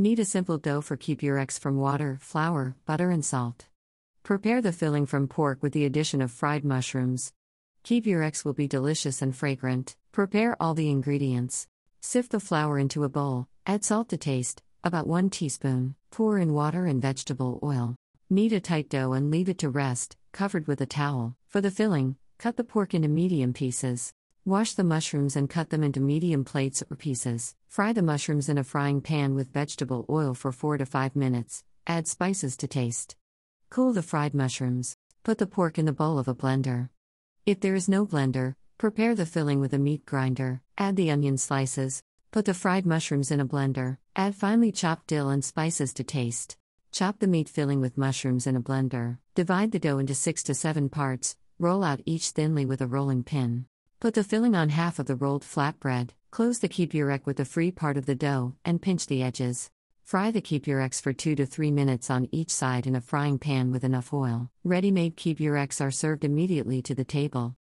Knead a simple dough for Keepurex from water, flour, butter, and salt. Prepare the filling from pork with the addition of fried mushrooms. Keepurex will be delicious and fragrant. Prepare all the ingredients. Sift the flour into a bowl, add salt to taste, about 1 teaspoon. Pour in water and vegetable oil. Knead a tight dough and leave it to rest, covered with a towel. For the filling, cut the pork into medium pieces. Wash the mushrooms and cut them into medium plates or pieces. Fry the mushrooms in a frying pan with vegetable oil for 4 to 5 minutes. Add spices to taste. Cool the fried mushrooms. Put the pork in the bowl of a blender. If there is no blender, prepare the filling with a meat grinder. Add the onion slices. Put the fried mushrooms in a blender. Add finely chopped dill and spices to taste. Chop the meat filling with mushrooms in a blender. Divide the dough into 6 to 7 parts. Roll out each thinly with a rolling pin. Put the filling on half of the rolled flatbread, close the kipurek with the free part of the dough, and pinch the edges. Fry the kipureks for 2 to 3 minutes on each side in a frying pan with enough oil. Ready made kipureks are served immediately to the table.